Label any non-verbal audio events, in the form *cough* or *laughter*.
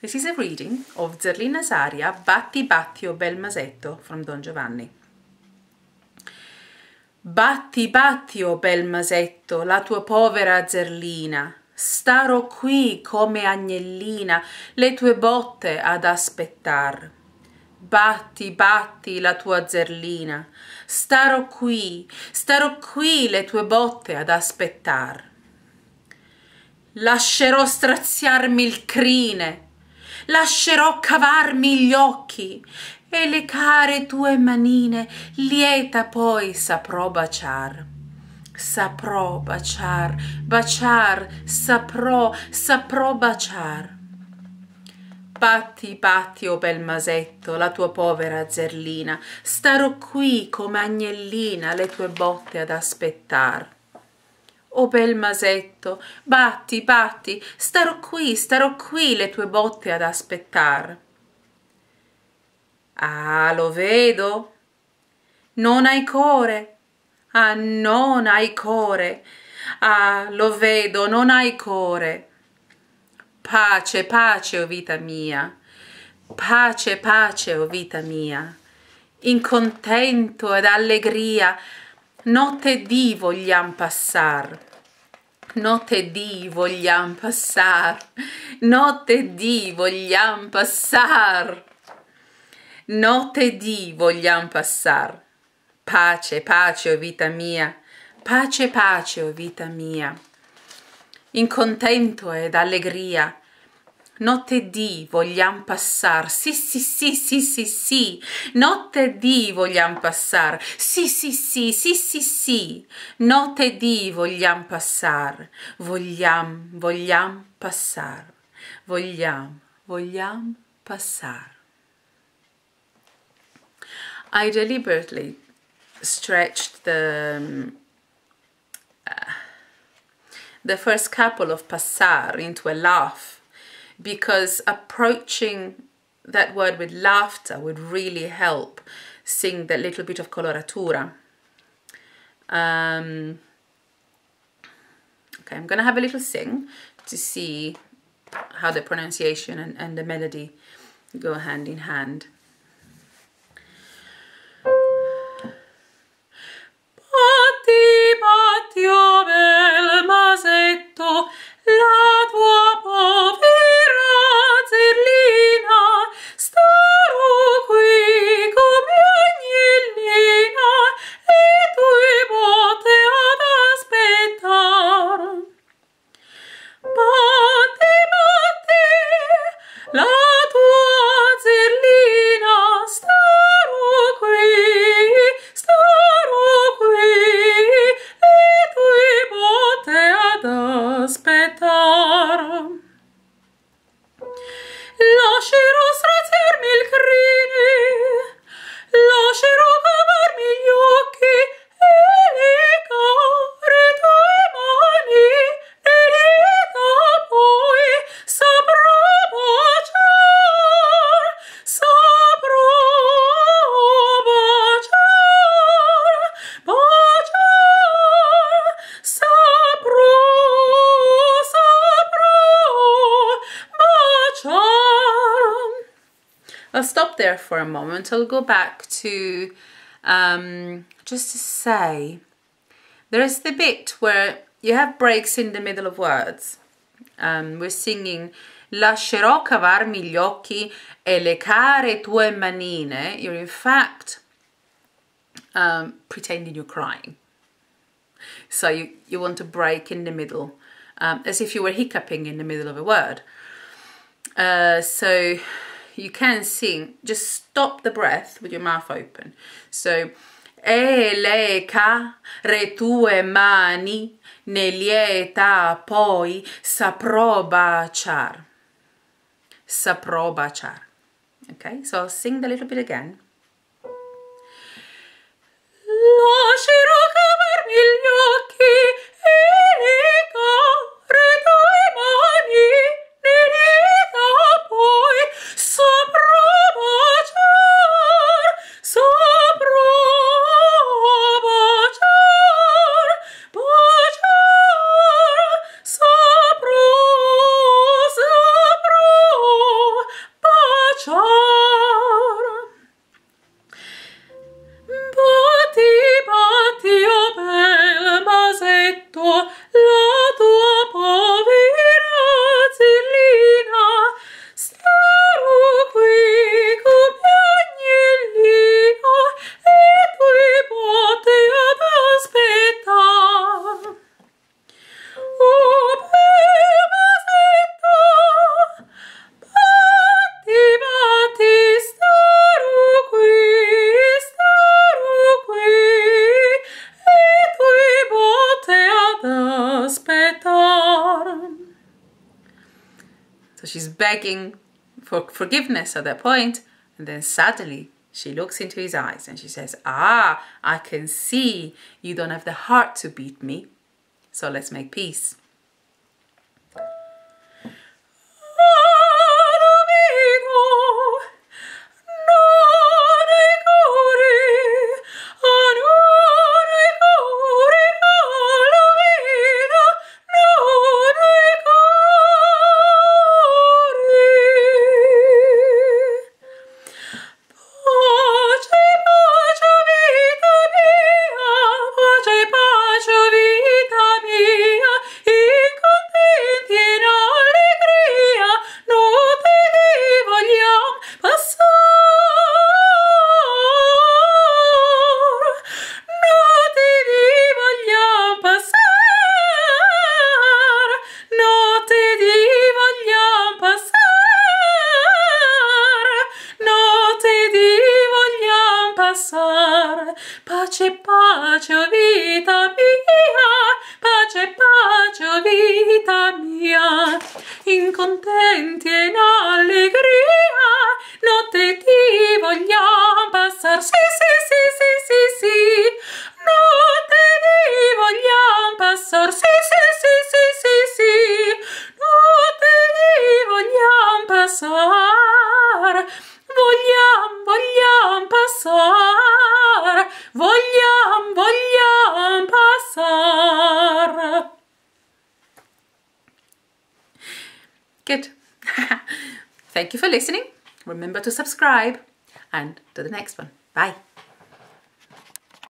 This is a reading of Zerlina Saria Batti Batti o Bel Masetto from Don Giovanni. Batti Batti o Bel Masetto, la tua povera Zerlina, starò qui come agnellina le tue botte ad aspettar. Batti, batti la tua zerlina, starò qui, starò qui le tue botte ad aspettar. Lascerò straziarmi il crine, lascerò cavarmi gli occhi e le care tue manine lieta poi saprò baciar. Saprò baciar, baciar, saprò, saprò baciar. Patti, patti, o oh bel masetto, la tua povera zerlina, starò qui come agnellina le tue botte ad aspettar. O oh bel masetto, batti, batti, starò qui, starò qui le tue botte ad aspettar. Ah, lo vedo. Non hai core. Ah, non hai core. Ah, lo vedo, non hai core. Pace, pace, o oh vita mia. Pace, pace, o oh vita mia. In contento ed allegria Notte di vogliamo passar. Notte di vogliamo passar. Notte di vogliamo passar. Notte di vogliamo passar. Pace, pace, o oh vita mia. Pace, pace, o oh vita mia. In contento ed allegria Notte di vogliamo passar, sì sì sì sì sì sì, notte di vogliamo passar, sì sì sì sì sì sì, notte di vogliamo passar, vogliamo, vogliamo passar, vogliamo, vogliamo passar. I deliberately stretched the, um, uh, the first couple of passar into a laugh because approaching that word with laughter would really help sing that little bit of coloratura. Um, okay, I'm going to have a little sing to see how the pronunciation and, and the melody go hand in hand. stop there for a moment. I'll go back to um, just to say there is the bit where you have breaks in the middle of words. Um, we're singing Lascerò cavarmi gli occhi e le care tue manine. You're in fact um, pretending you're crying. So you, you want to break in the middle, um, as if you were hiccuping in the middle of a word. Uh, so you can sing, just stop the breath with your mouth open. So, Eleca re tue mani, ne lieta poi saprò baciar. Saprò baciar. Okay, so I'll sing the little bit again. So she's begging for forgiveness at that point, and then suddenly she looks into his eyes and she says, Ah, I can see you don't have the heart to beat me, so let's make peace. contenti Good. *laughs* Thank you for listening. Remember to subscribe and to the next one. Bye.